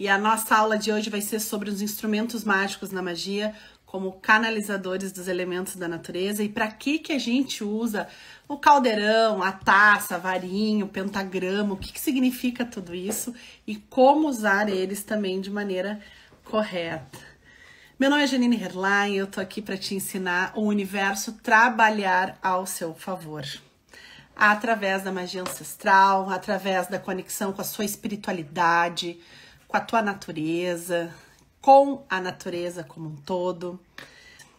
E a nossa aula de hoje vai ser sobre os instrumentos mágicos na magia como canalizadores dos elementos da natureza e para que que a gente usa o caldeirão, a taça, a varinha, o pentagrama, o que que significa tudo isso e como usar eles também de maneira correta. Meu nome é Janine Herlein eu tô aqui para te ensinar o universo trabalhar ao seu favor através da magia ancestral, através da conexão com a sua espiritualidade, com a tua natureza, com a natureza como um todo.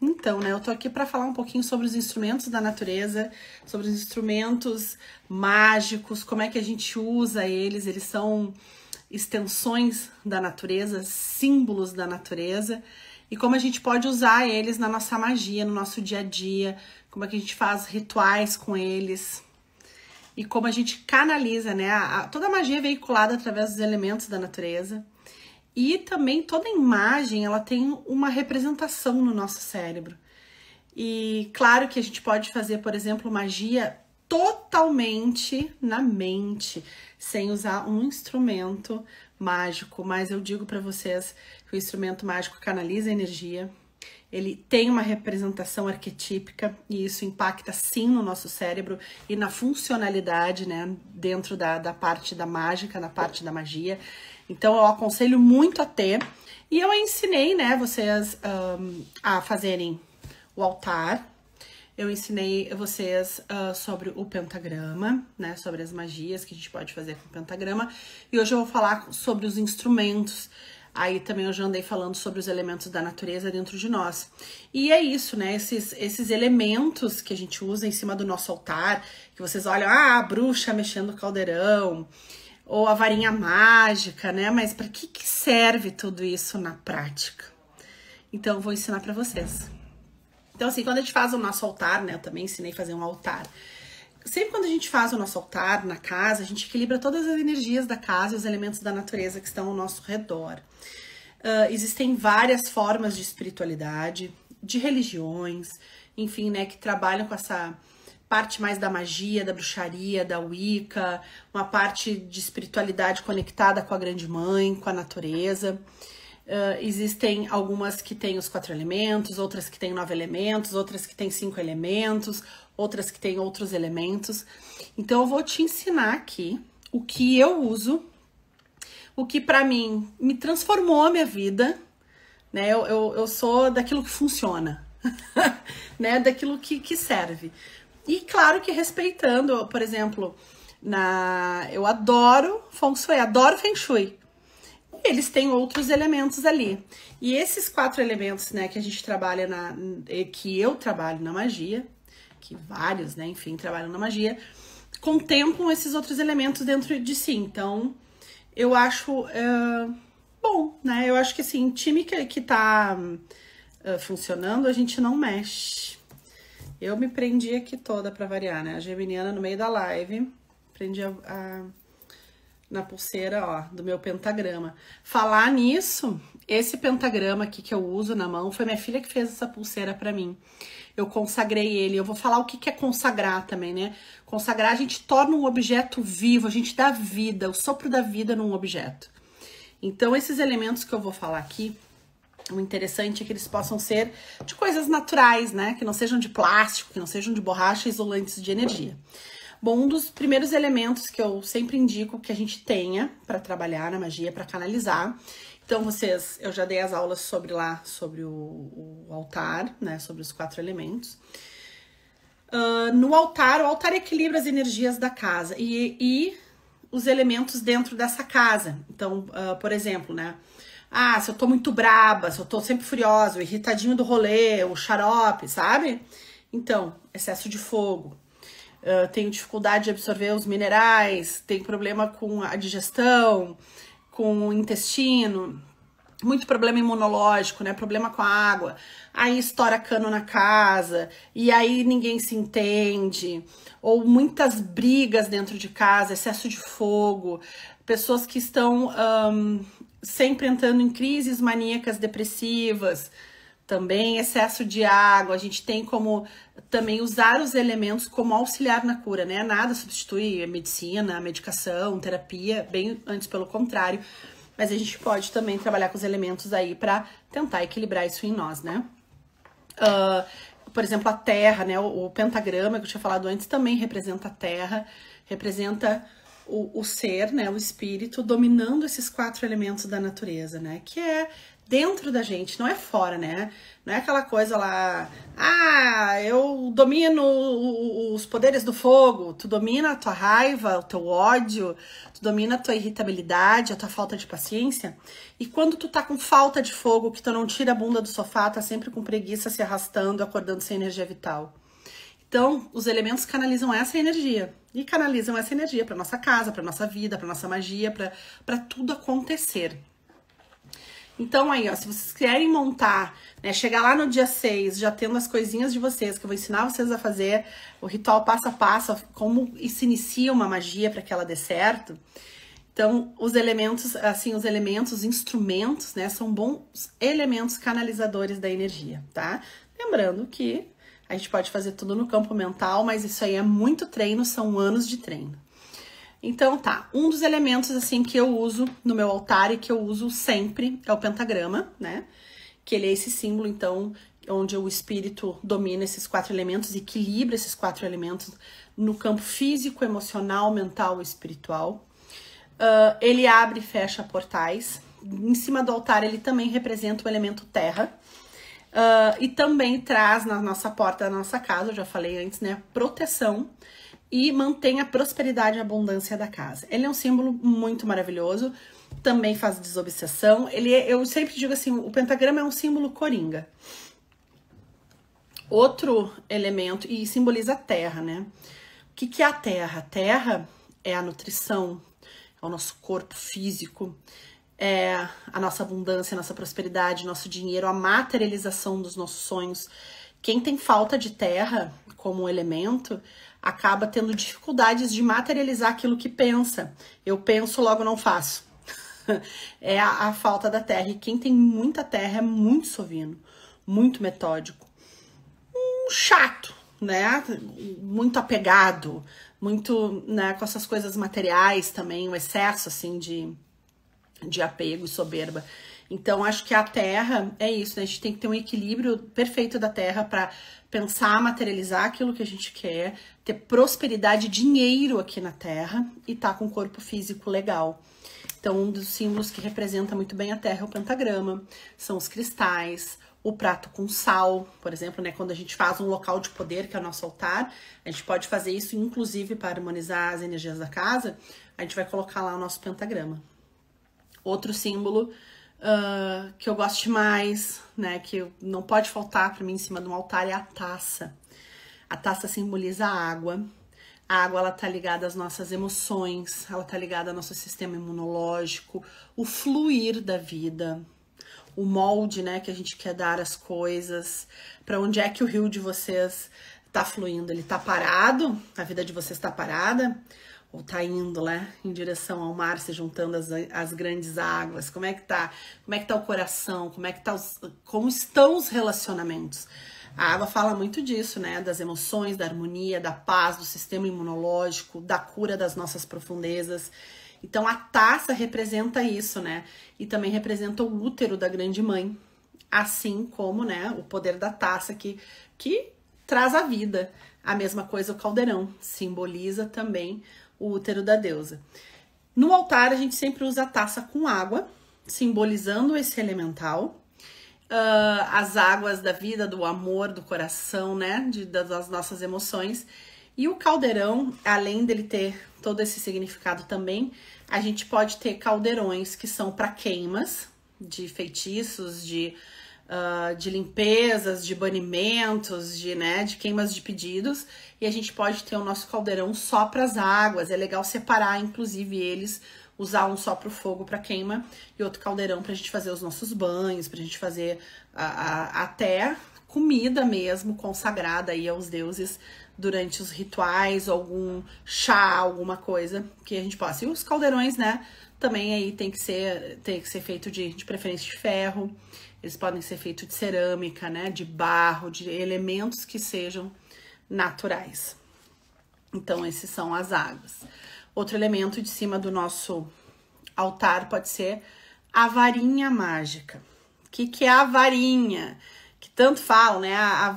Então, né, eu tô aqui para falar um pouquinho sobre os instrumentos da natureza, sobre os instrumentos mágicos, como é que a gente usa eles, eles são extensões da natureza, símbolos da natureza, e como a gente pode usar eles na nossa magia, no nosso dia a dia, como é que a gente faz rituais com eles, e como a gente canaliza, né? A, a, toda a magia é veiculada através dos elementos da natureza. E também toda imagem, ela tem uma representação no nosso cérebro. E claro que a gente pode fazer, por exemplo, magia totalmente na mente, sem usar um instrumento mágico, mas eu digo para vocês que o instrumento mágico canaliza energia, ele tem uma representação arquetípica e isso impacta sim no nosso cérebro e na funcionalidade, né, dentro da, da parte da mágica, na parte da magia. Então eu aconselho muito a ter. E eu ensinei, né, vocês um, a fazerem o altar. Eu ensinei vocês uh, sobre o pentagrama, né, sobre as magias que a gente pode fazer com o pentagrama. E hoje eu vou falar sobre os instrumentos Aí também eu já andei falando sobre os elementos da natureza dentro de nós. E é isso, né? Esses, esses elementos que a gente usa em cima do nosso altar, que vocês olham, ah, a bruxa mexendo o caldeirão, ou a varinha mágica, né? Mas para que, que serve tudo isso na prática? Então, eu vou ensinar para vocês. Então, assim, quando a gente faz o nosso altar, né? Eu também ensinei a fazer um altar sempre quando a gente faz o nosso altar na casa, a gente equilibra todas as energias da casa e os elementos da natureza que estão ao nosso redor. Uh, existem várias formas de espiritualidade, de religiões, enfim, né, que trabalham com essa parte mais da magia, da bruxaria, da Wicca, uma parte de espiritualidade conectada com a grande mãe, com a natureza. Uh, existem algumas que têm os quatro elementos, outras que têm nove elementos, outras que têm cinco elementos, outras que têm outros elementos. Então eu vou te ensinar aqui o que eu uso, o que para mim me transformou a minha vida, né? Eu, eu, eu sou daquilo que funciona, né? Daquilo que, que serve. E claro que respeitando, por exemplo, na eu adoro Feng Shui, adoro Feng Shui. eles têm outros elementos ali. E esses quatro elementos, né, que a gente trabalha na que eu trabalho na magia, que vários, né, enfim, trabalham na magia, contemplam esses outros elementos dentro de si. Então, eu acho é, bom, né? Eu acho que assim, time que, que tá hum, é, funcionando, a gente não mexe. Eu me prendi aqui toda para variar, né? A geminiana no meio da live, prendi a, a, na pulseira, ó, do meu pentagrama. Falar nisso, esse pentagrama aqui que eu uso na mão, foi minha filha que fez essa pulseira para mim eu consagrei ele. Eu vou falar o que, que é consagrar também, né? Consagrar, a gente torna um objeto vivo, a gente dá vida, o sopro da vida num objeto. Então, esses elementos que eu vou falar aqui, o interessante é que eles possam ser de coisas naturais, né? Que não sejam de plástico, que não sejam de borracha, isolantes de energia. Bom, um dos primeiros elementos que eu sempre indico que a gente tenha para trabalhar na magia, para canalizar, então, vocês, eu já dei as aulas sobre lá, sobre o, o altar, né? Sobre os quatro elementos. Uh, no altar, o altar equilibra as energias da casa e, e os elementos dentro dessa casa. Então, uh, por exemplo, né? Ah, se eu tô muito braba, se eu tô sempre furiosa, irritadinho do rolê, o xarope, sabe? Então, excesso de fogo. Uh, tenho dificuldade de absorver os minerais, tenho problema com a digestão, com o intestino, muito problema imunológico, né? Problema com a água. Aí estoura cano na casa e aí ninguém se entende, ou muitas brigas dentro de casa, excesso de fogo, pessoas que estão um, sempre entrando em crises maníacas depressivas, também excesso de água. A gente tem como também usar os elementos como auxiliar na cura, né? Nada substitui a medicina, a medicação, terapia, bem antes pelo contrário. Mas a gente pode também trabalhar com os elementos aí para tentar equilibrar isso em nós, né? Uh, por exemplo, a terra, né? O, o, pentagrama que eu tinha falado antes também representa a terra, representa o, o ser, né? O espírito dominando esses quatro elementos da natureza, né? Que é dentro da gente, não é fora, né? Não é aquela coisa lá, ah, eu domino os poderes do fogo, tu domina a tua raiva, o teu ódio, tu domina a tua irritabilidade, a tua falta de paciência. E quando tu tá com falta de fogo, que tu não tira a bunda do sofá, tá sempre com preguiça, se arrastando, acordando sem energia vital. Então, os elementos canalizam essa energia e canalizam essa energia para nossa casa, para nossa vida, para nossa magia, para tudo acontecer. Então aí, ó, se vocês querem montar, né, chegar lá no dia 6, já tendo as coisinhas de vocês, que eu vou ensinar vocês a fazer o ritual passo a passo, como se inicia uma magia para que ela dê certo. Então, os elementos, assim, os elementos, os instrumentos, né, são bons elementos canalizadores da energia, tá? Lembrando que a gente pode fazer tudo no campo mental, mas isso aí é muito treino, são anos de treino. Então tá, um dos elementos assim que eu uso no meu altar e que eu uso sempre é o pentagrama, né? Que ele é esse símbolo, então, onde o espírito domina esses quatro elementos, equilibra esses quatro elementos no campo físico, emocional, mental e espiritual. Uh, ele abre e fecha portais. Em cima do altar, ele também representa o elemento terra. Uh, e também traz na nossa porta da nossa casa, eu já falei antes, né? Proteção e mantém a prosperidade e abundância da casa. Ele é um símbolo muito maravilhoso, também faz desobsessão. Ele é, eu sempre digo assim, o pentagrama é um símbolo coringa. Outro elemento e simboliza a terra, né? O que, que é a terra? A terra é a nutrição, é o nosso corpo físico, é a nossa abundância, a nossa prosperidade, nosso dinheiro, a materialização dos nossos sonhos. Quem tem falta de terra como elemento, acaba tendo dificuldades de materializar aquilo que pensa. Eu penso, logo não faço. é a, a, falta da terra. E quem tem muita terra é muito sovino, muito metódico, um chato, né? Muito apegado, muito né, com essas coisas materiais também, o um excesso assim de, de apego e soberba. Então, acho que a terra é isso, né? A gente tem que ter um equilíbrio perfeito da terra para pensar, materializar aquilo que a gente quer, ter prosperidade, dinheiro aqui na terra e tá com o corpo físico legal. Então, um dos símbolos que representa muito bem a terra é o pentagrama, são os cristais, o prato com sal, por exemplo, né? Quando a gente faz um local de poder, que é o nosso altar, a gente pode fazer isso, inclusive, para harmonizar as energias da casa, a gente vai colocar lá o nosso pentagrama. Outro símbolo uh, que eu goste mais, né? Que não pode faltar para mim em cima de um altar é a taça. A taça simboliza a água. A água ela tá ligada às nossas emoções, ela tá ligada ao nosso sistema imunológico, o fluir da vida, o molde, né, que a gente quer dar às coisas, para onde é que o rio de vocês tá fluindo? Ele tá parado? A vida de vocês tá parada? ou tá indo, né, em direção ao mar, se juntando às, as grandes águas? Como é que tá? Como é que tá o coração? Como é que tá os, como estão os relacionamentos? A água fala muito disso, né, das emoções, da harmonia, da paz, do sistema imunológico, da cura das nossas profundezas. Então a taça representa isso, né? E também representa o útero da grande mãe, assim como, né, o poder da taça que que traz a vida. A mesma coisa o caldeirão simboliza também o útero da deusa. No altar, a gente sempre usa a taça com água, simbolizando esse elemental. Uh, as águas da vida, do amor, do coração, né? De, das nossas emoções. E o caldeirão, além dele ter todo esse significado também, a gente pode ter caldeirões que são para queimas de feitiços, de uh, de limpezas, de banimentos, de, né, de queimas de pedidos. E a gente pode ter o nosso caldeirão só para as águas. É legal separar, inclusive, eles usar um só para o fogo para queima e outro caldeirão para a gente fazer os nossos banhos, para a gente fazer a, até comida mesmo consagrada aí aos deuses durante os rituais, algum chá, alguma coisa que a gente possa. E os caldeirões, né, também aí tem que ser, tem que ser feito de, de preferência de ferro, eles podem ser feitos de cerâmica, né, de barro, de elementos que sejam naturais. Então, esses são as águas. Outro elemento de cima do nosso altar pode ser a varinha mágica. O que, que é a varinha? que tanto falam, né? A,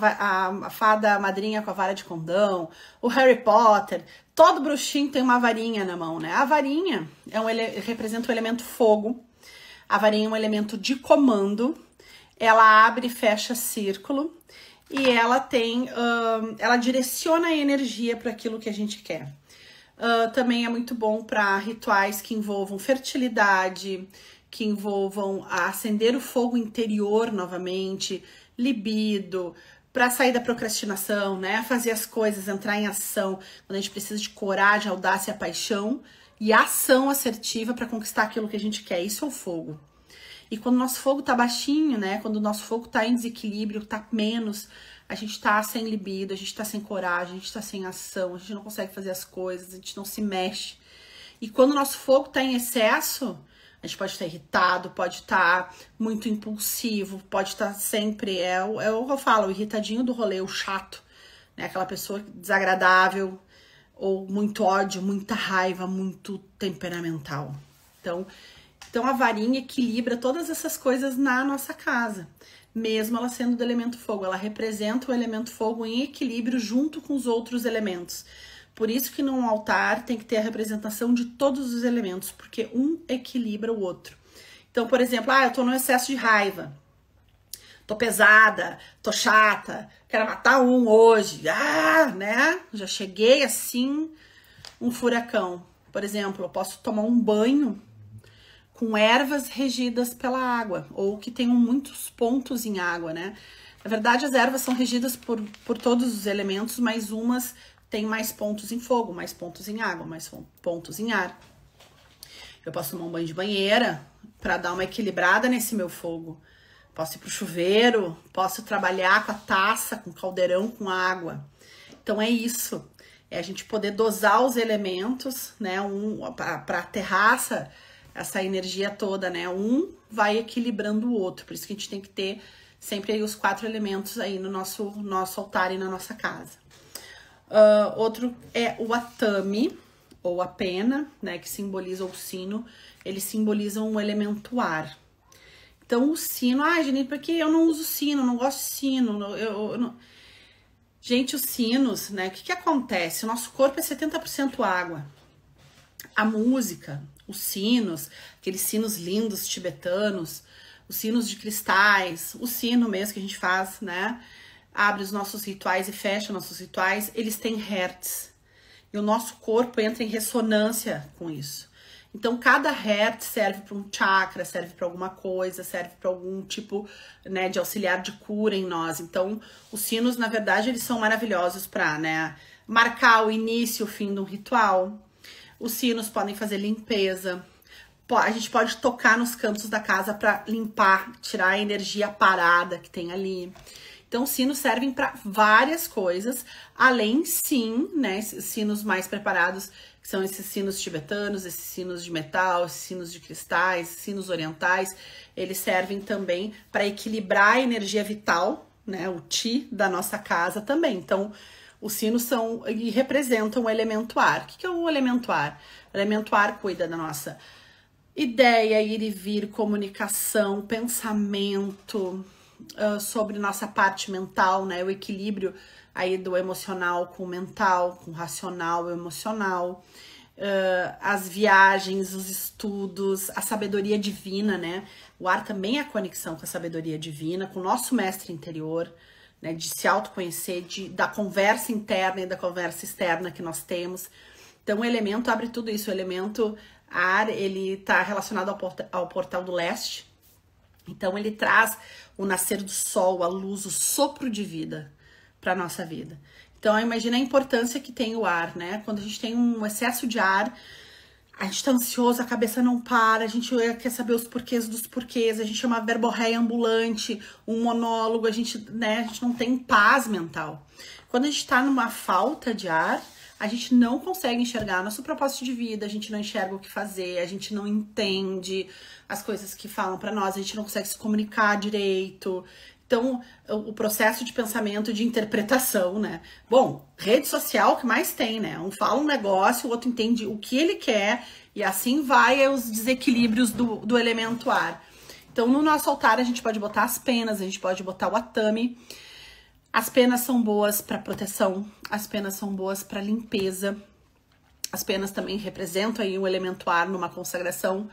a, a, fada madrinha com a vara de condão, o Harry Potter, todo bruxinho tem uma varinha na mão, né? A varinha é um ele, representa o um elemento fogo, a varinha é um elemento de comando, ela abre e fecha círculo e ela tem, hum, ela direciona a energia para aquilo que a gente quer. Uh, também é muito bom para rituais que envolvam fertilidade, que envolvam acender o fogo interior novamente, libido, para sair da procrastinação, né? Fazer as coisas, entrar em ação. Quando a gente precisa de coragem, audácia, paixão e ação assertiva para conquistar aquilo que a gente quer. Isso é o fogo. E quando o nosso fogo tá baixinho, né? Quando o nosso fogo tá em desequilíbrio, tá menos, a gente tá sem libido, a gente tá sem coragem, a gente tá sem ação, a gente não consegue fazer as coisas, a gente não se mexe. E quando o nosso fogo tá em excesso, a gente pode estar irritado, pode estar muito impulsivo, pode estar sempre. É, é o que eu falo, o irritadinho do rolê, o chato, né? Aquela pessoa desagradável, ou muito ódio, muita raiva, muito temperamental. Então, então a varinha equilibra todas essas coisas na nossa casa. Mesmo ela sendo do elemento fogo, ela representa o elemento fogo em equilíbrio junto com os outros elementos. Por isso que num altar tem que ter a representação de todos os elementos, porque um equilibra o outro. Então, por exemplo, ah, eu tô no excesso de raiva. Tô pesada, tô chata, quero matar um hoje. Ah, né? Já cheguei assim um furacão. Por exemplo, eu posso tomar um banho com ervas regidas pela água, ou que tenham muitos pontos em água, né? Na verdade, as ervas são regidas por, por todos os elementos, mas umas tem mais pontos em fogo, mais pontos em água, mais pontos em ar. Eu posso tomar um banho de banheira para dar uma equilibrada nesse meu fogo. Posso ir pro chuveiro, posso trabalhar com a taça, com caldeirão, com água. Então é isso. É a gente poder dosar os elementos, né? Um para terraça essa energia toda, né? Um vai equilibrando o outro. Por isso que a gente tem que ter sempre os quatro elementos aí no nosso nosso altar e na nossa casa. Uh, outro é o atame, ou a pena, né, que simboliza o sino, ele simboliza um elemento ar. Então, o sino, ai, ah, Janine, porque eu não uso sino, não gosto de sino, eu, eu, eu não... Gente, os sinos, né, o que que acontece? O nosso corpo é 70% água. A música, os sinos, aqueles sinos lindos tibetanos, os sinos de cristais, o sino mesmo que a gente faz, né, abre os nossos rituais e fecha nossos rituais, eles têm hertz. E o nosso corpo entra em ressonância com isso. Então, cada hertz serve para um chakra, serve para alguma coisa, serve para algum tipo né, de auxiliar de cura em nós. Então, os sinos, na verdade, eles são maravilhosos para né, marcar o início, o fim de um ritual. Os sinos podem fazer limpeza. A gente pode tocar nos cantos da casa para limpar, tirar a energia parada que tem ali. Então, sinos servem para várias coisas, além sim, né, sinos mais preparados, que são esses sinos tibetanos, esses sinos de metal, esses sinos de cristais, sinos orientais, eles servem também para equilibrar a energia vital, né, o ti da nossa casa também. Então, os sinos são e representam o elemento ar. O que é o elemento ar? O elemento ar cuida da nossa ideia, ir e vir, comunicação, pensamento, uh, sobre nossa parte mental, né? O equilíbrio aí do emocional com o mental, com o racional, o emocional, uh, as viagens, os estudos, a sabedoria divina, né? O ar também é a conexão com a sabedoria divina, com o nosso mestre interior, né? De se autoconhecer, de, da conversa interna e da conversa externa que nós temos. Então, o elemento abre tudo isso. O elemento ar, ele está relacionado ao, ao portal do leste, então ele traz o nascer do sol, a luz, o sopro de vida para nossa vida. Então imagina a importância que tem o ar, né? Quando a gente tem um excesso de ar, a gente tá ansioso, a cabeça não para, a gente quer saber os porquês dos porquês, a gente é uma ambulante, um monólogo, a gente, né, a gente não tem paz mental. Quando a gente tá numa falta de ar, a gente não consegue enxergar nosso propósito de vida, a gente não enxerga o que fazer, a gente não entende as coisas que falam para nós, a gente não consegue se comunicar direito. Então, o processo de pensamento de interpretação, né? Bom, rede social que mais tem, né? Um fala um negócio, o outro entende o que ele quer, e assim vai é os desequilíbrios do, do elemento ar. Então, no nosso altar, a gente pode botar as penas, a gente pode botar o atame. As penas são boas para proteção, as penas são boas para limpeza. As penas também representam aí um elemento ar numa consagração.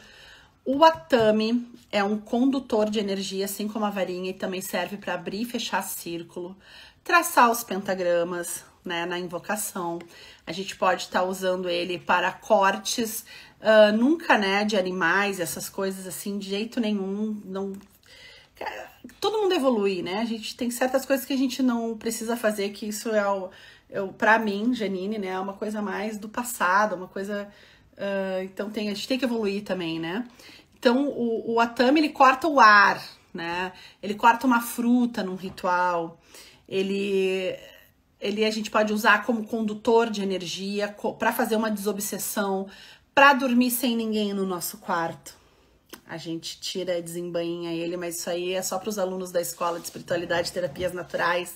O atame é um condutor de energia, assim como a varinha, e também serve para abrir e fechar círculo, traçar os pentagramas, né, na invocação. A gente pode estar tá usando ele para cortes, uh, nunca, né, de animais, essas coisas assim, de jeito nenhum, não todo mundo evolui, né? A gente tem certas coisas que a gente não precisa fazer, que isso é o, é para mim, Janine, né? É uma coisa mais do passado, uma coisa. Uh, então tem, a gente tem que evoluir também, né? Então o, o atame ele corta o ar, né? Ele corta uma fruta num ritual. Ele, ele a gente pode usar como condutor de energia para fazer uma desobsessão, para dormir sem ninguém no nosso quarto a gente tira e desembainha ele, mas isso aí é só para os alunos da escola de espiritualidade e terapias naturais.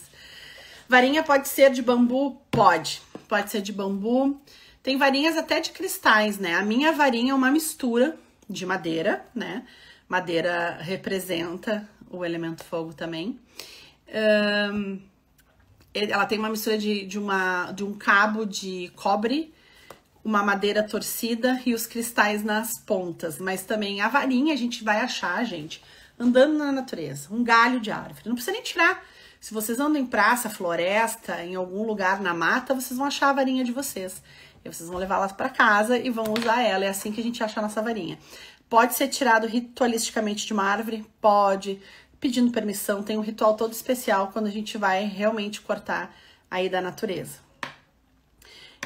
Varinha pode ser de bambu? Pode. Pode ser de bambu. Tem varinhas até de cristais, né? A minha varinha é uma mistura de madeira, né? Madeira representa o elemento fogo também. Um, ela tem uma mistura de, de, uma, de um cabo de cobre uma madeira torcida e os cristais nas pontas. Mas também a varinha a gente vai achar, gente, andando na natureza, um galho de árvore. Não precisa nem tirar. Se vocês andam em praça, floresta, em algum lugar na mata, vocês vão achar a varinha de vocês. E vocês vão levar las para casa e vão usar ela. É assim que a gente acha a nossa varinha. Pode ser tirado ritualisticamente de uma árvore? Pode. Pedindo permissão, tem um ritual todo especial quando a gente vai realmente cortar aí da natureza.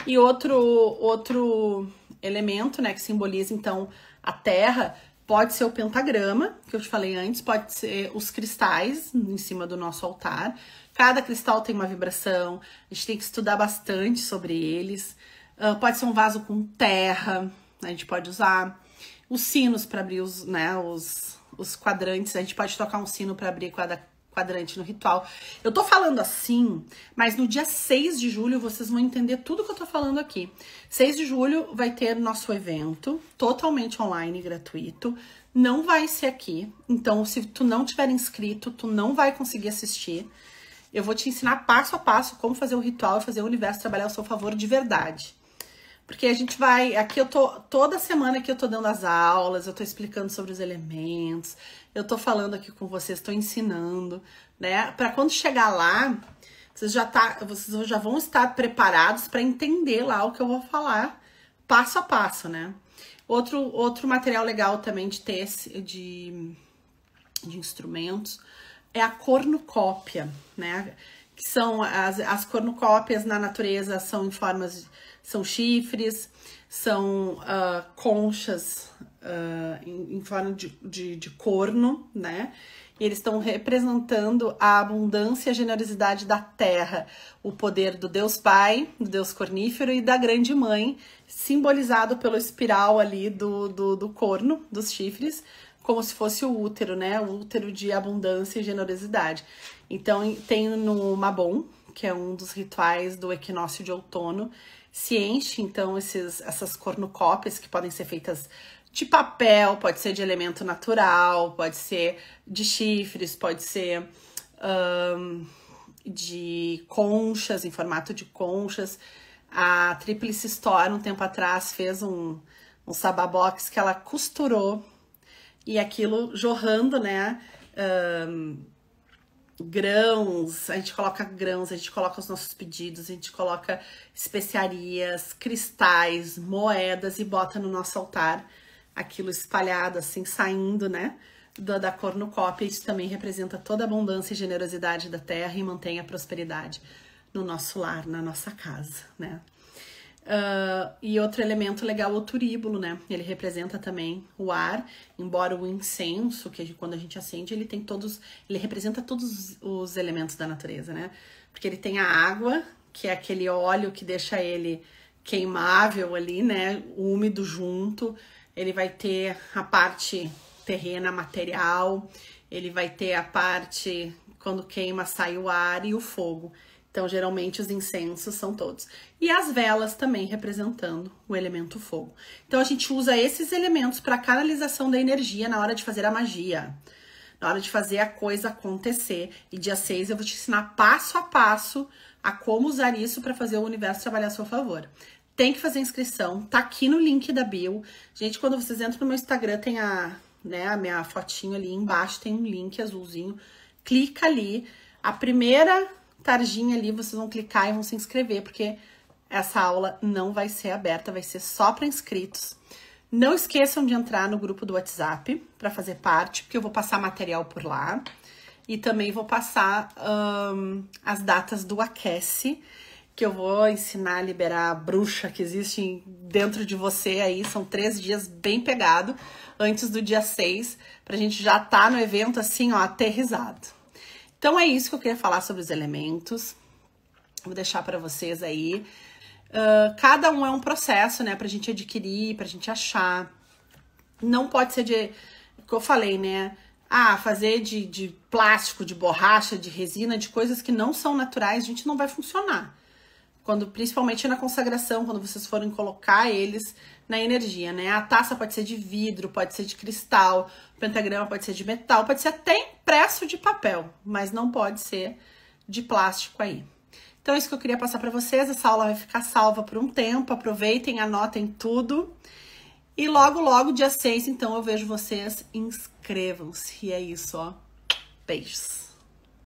E outro, outro elemento, né, que simboliza então a terra, pode ser o pentagrama, que eu te falei antes, pode ser os cristais em cima do nosso altar. Cada cristal tem uma vibração, a gente tem que estudar bastante sobre eles. Uh, pode ser um vaso com terra, a gente pode usar os sinos para abrir os, né, os, os quadrantes, a gente pode tocar um sino para abrir cada, quadrante no ritual. Eu tô falando assim, mas no dia 6 de julho vocês vão entender tudo que eu tô falando aqui. 6 de julho vai ter nosso evento totalmente online, gratuito. Não vai ser aqui, então se tu não tiver inscrito, tu não vai conseguir assistir. Eu vou te ensinar passo a passo como fazer o ritual e fazer o universo trabalhar ao seu favor de verdade. Porque a gente vai. Aqui eu tô. Toda semana que eu tô dando as aulas, eu tô explicando sobre os elementos, eu tô falando aqui com vocês, tô ensinando, né? Para quando chegar lá, vocês já, tá, vocês já vão estar preparados para entender lá o que eu vou falar, passo a passo, né? Outro, outro material legal também de ter de, de instrumentos é a cornucópia, né? Que são as, as cornucópias na natureza são em formas. De, são chifres, são uh, conchas uh, em, forma de, de, de corno, né? E eles estão representando a abundância e a generosidade da terra, o poder do Deus Pai, do Deus Cornífero e da Grande Mãe, simbolizado pelo espiral ali do, do, do corno, dos chifres, como se fosse o útero, né? O útero de abundância e generosidade. Então, tem no Mabon, que é um dos rituais do equinócio de outono, se enche então esses, essas cornucópias que podem ser feitas de papel, pode ser de elemento natural, pode ser de chifres, pode ser um, de conchas, em formato de conchas. A Tríplice Store, um tempo atrás, fez um, um sababox que ela costurou e aquilo jorrando, né? Um, grãos, a gente coloca grãos, a gente coloca os nossos pedidos, a gente coloca especiarias, cristais, moedas e bota no nosso altar aquilo espalhado, assim, saindo, né? Da, da copo. isso também representa toda a abundância e generosidade da terra e mantém a prosperidade no nosso lar, na nossa casa, né? Uh, e outro elemento legal é o turíbulo, né? Ele representa também o ar, embora o incenso, que quando a gente acende, ele tem todos, ele representa todos os elementos da natureza, né? Porque ele tem a água, que é aquele óleo que deixa ele queimável ali, né? Úmido junto. Ele vai ter a parte terrena, material, ele vai ter a parte quando queima sai o ar e o fogo. Então, geralmente, os incensos são todos. E as velas também representando o elemento fogo. Então, a gente usa esses elementos para canalização da energia na hora de fazer a magia, na hora de fazer a coisa acontecer. E dia 6 eu vou te ensinar passo a passo a como usar isso para fazer o universo trabalhar a seu favor. Tem que fazer inscrição, tá aqui no link da bio. Gente, quando vocês entram no meu Instagram, tem a, né, a minha fotinho ali embaixo, tem um link azulzinho. Clica ali. A primeira tardinha ali, vocês vão clicar e vão se inscrever, porque essa aula não vai ser aberta, vai ser só para inscritos. Não esqueçam de entrar no grupo do WhatsApp para fazer parte, porque eu vou passar material por lá e também vou passar um, as datas do aquece que eu vou ensinar a liberar a bruxa que existe dentro de você aí. São três dias bem pegado, antes do dia 6, a gente já estar tá no evento assim, ó, aterrizado. Então é isso que eu queria falar sobre os elementos. Vou deixar para vocês aí. Uh, cada um é um processo, né? Pra gente adquirir, pra gente achar. Não pode ser de. que eu falei, né? Ah, fazer de, de plástico, de borracha, de resina, de coisas que não são naturais, a gente não vai funcionar quando principalmente na consagração, quando vocês forem colocar eles na energia, né? A taça pode ser de vidro, pode ser de cristal, o pentagrama pode ser de metal, pode ser até impresso de papel, mas não pode ser de plástico aí. Então, é isso que eu queria passar para vocês. Essa aula vai ficar salva por um tempo. Aproveitem, anotem tudo. E logo, logo, dia 6, então, eu vejo vocês. Inscrevam-se. E é isso, ó. Beijos.